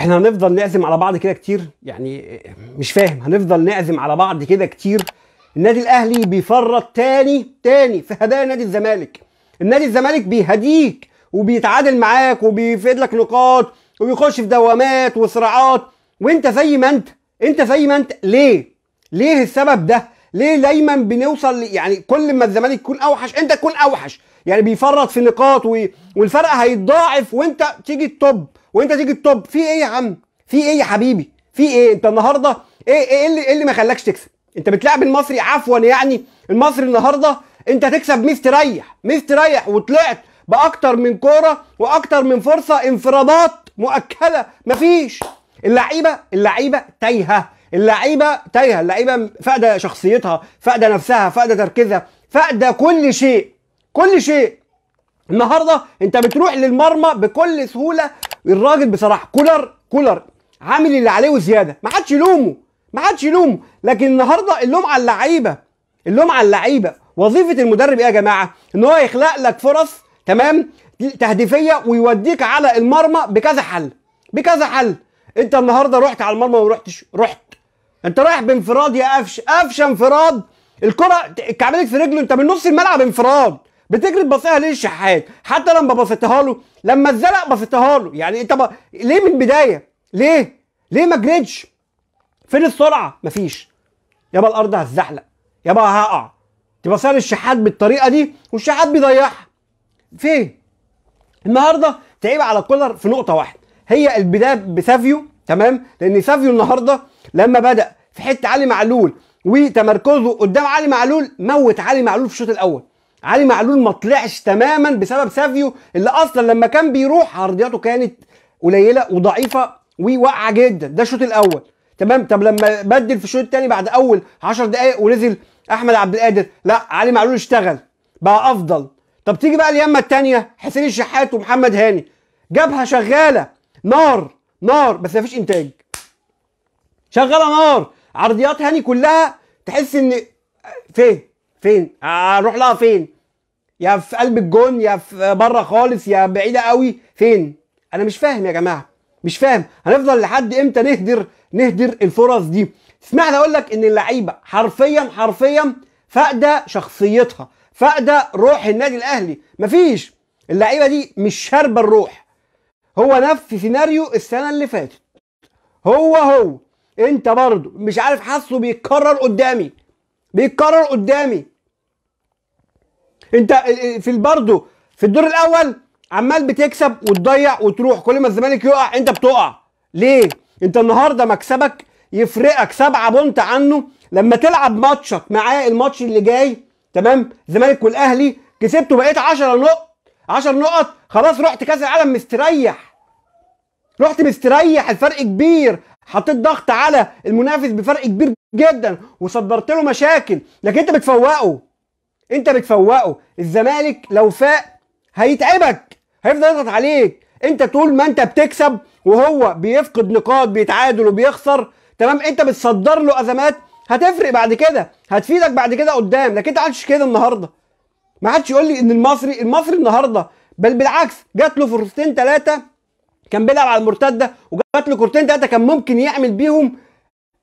احنا هنفضل نعزم على بعض كده كتير يعني مش فاهم هنفضل نعزم على بعض كده كتير النادي الاهلي بيفرط تاني تاني في هدايا نادي الزمالك النادي الزمالك بيهديك وبيتعادل معاك وبيفيد لك نقاط وبيخش في دوامات وصراعات وانت زي ما انت انت زي ما انت ليه ليه السبب ده ليه دايما بنوصل يعني كل ما الزمالك يكون اوحش انت تكون اوحش يعني بيفرط في نقاط والفرق هيتضاعف وانت تيجي التوب وانت تيجي التوب في ايه يا عم في ايه يا حبيبي في ايه انت النهارده ايه ايه اللي, إيه اللي ما خلاكش تكسب انت بتلعب المصري عفوا يعني المصري النهارده انت تكسب مستريح مستريح وطلعت باكتر من كوره واكتر من فرصه انفرادات مؤكده مفيش اللعيبه اللعيبه تايهه اللعيبه تايهه اللعيبه فاقده شخصيتها فاقده نفسها فاقده تركيزها فاقده كل شيء كل شيء النهارده انت بتروح للمرمى بكل سهوله الراجل بصراحه كولر كولر عامل اللي عليه وزياده ما حدش يلومه ما حدش يلومه لكن النهارده اللوم على اللعيبه اللوم على اللعيبه وظيفه المدرب ايه يا جماعه ان هو يخلق لك فرص تمام تهديفيه ويوديك على المرمى بكذا حل بكذا حل انت النهارده رحت على المرمى وما رحتش رحت انت رايح بانفراد يا قفش قفشه انفراد الكره كعبلك في رجله انت من نص الملعب انفراد بتجري تبصيها ليه الشحات حتى لما بصيتها له لما اتزلق بصيتها له يعني انت إيه؟ ب... ليه من البدايه ليه ليه ما جريتش فين السرعه مفيش يابا الارض هتزحلق يابا هقع تبصيها للشحات بالطريقه دي والشحات بيضيعها فين النهارده تعيب على كولر في نقطه واحده هي البدايه بسافيو تمام لان سافيو النهارده لما بدا في حته علي معلول وتمركزه قدام علي معلول موت علي معلول في الشوط الاول علي معلول ما طلعش تماما بسبب سافيو اللي اصلا لما كان بيروح عرضياته كانت قليله وضعيفه وواقعه جدا ده الشوط الاول تمام طب لما بدل في الشوط الثاني بعد اول 10 دقائق ونزل احمد عبد القادر لا علي معلول اشتغل بقى افضل طب تيجي بقى اليمه الثانيه حسين الشحات ومحمد هاني جابها شغاله نار نار بس مفيش انتاج شغاله نار عرضيات هاني كلها تحس ان فين فين اروح لها فين يا في قلب الجون يا في بره خالص يا بعيده قوي فين انا مش فاهم يا جماعه مش فاهم هنفضل لحد امتى نهدر نهدر الفرص دي سمعت اقول لك ان اللعيبه حرفيا حرفيا فاقده شخصيتها فاقده روح النادي الاهلي مفيش اللعيبه دي مش شاربه الروح هو نفس سيناريو السنه اللي فاتت هو هو انت برضه مش عارف حاسه بيتكرر قدامي بيتكرر قدامي انت اه، اه، في برضه في الدور الاول عمال بتكسب وتضيع وتروح كل ما الزمالك يقع انت بتقع ليه انت النهارده مكسبك يفرقك سبعة بونت عنه لما تلعب ماتشك معاه الماتش اللي جاي تمام الزمالك والاهلي كسبته بقيت 10 نقط 10 نقط خلاص رحت كاس العالم مستريح رحت مستريح الفرق كبير حطيت ضغط على المنافس بفرق كبير جدا وصدرت له مشاكل لكن انت بتفوقه انت بتفوقه الزمالك لو فاق هيتعبك هيفضل يضغط عليك انت طول ما انت بتكسب وهو بيفقد نقاط بيتعادل وبيخسر تمام انت بتصدر له ازمات هتفرق بعد كده هتفيدك بعد كده قدام لكن انت ما عملتش كده النهارده ما حدش يقول لي ان المصري المصري النهارده بل بالعكس جات له فرصتين ثلاثه كان بيلعب على المرتده وجات له كورتين ثلاثه كان ممكن يعمل بيهم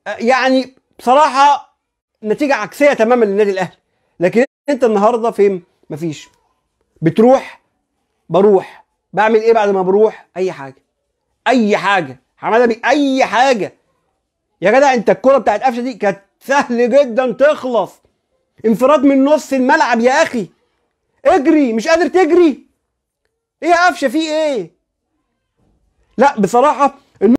آه، يعني بصراحه نتيجه عكسيه تماما للنادي الاهلي لكن انت النهارده فين مفيش بتروح بروح بعمل ايه بعد ما بروح اي حاجه اي حاجه حماده بي اي حاجه يا جدع انت الكره بتاعت قفشه دي كانت سهل جدا تخلص انفراد من نص الملعب يا اخي اجري مش قادر تجري ايه يا قفشه في ايه لا بصراحه